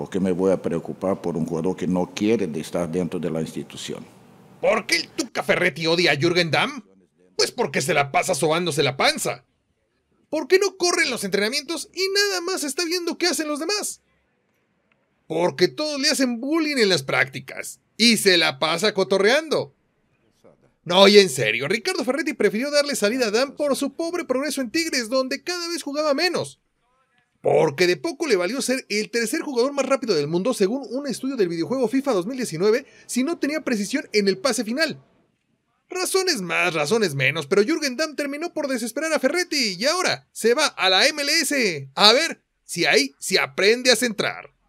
¿Por qué me voy a preocupar por un jugador que no quiere estar dentro de la institución? ¿Por qué el Tuca Ferretti odia a Jürgen Damm? Pues porque se la pasa sobándose la panza. ¿Por qué no en los entrenamientos y nada más está viendo qué hacen los demás? Porque todos le hacen bullying en las prácticas y se la pasa cotorreando. No, y en serio, Ricardo Ferretti prefirió darle salida a Damm por su pobre progreso en Tigres, donde cada vez jugaba menos porque de poco le valió ser el tercer jugador más rápido del mundo según un estudio del videojuego FIFA 2019 si no tenía precisión en el pase final. Razones más, razones menos, pero Jürgen Damm terminó por desesperar a Ferretti y ahora se va a la MLS. A ver si ahí se aprende a centrar.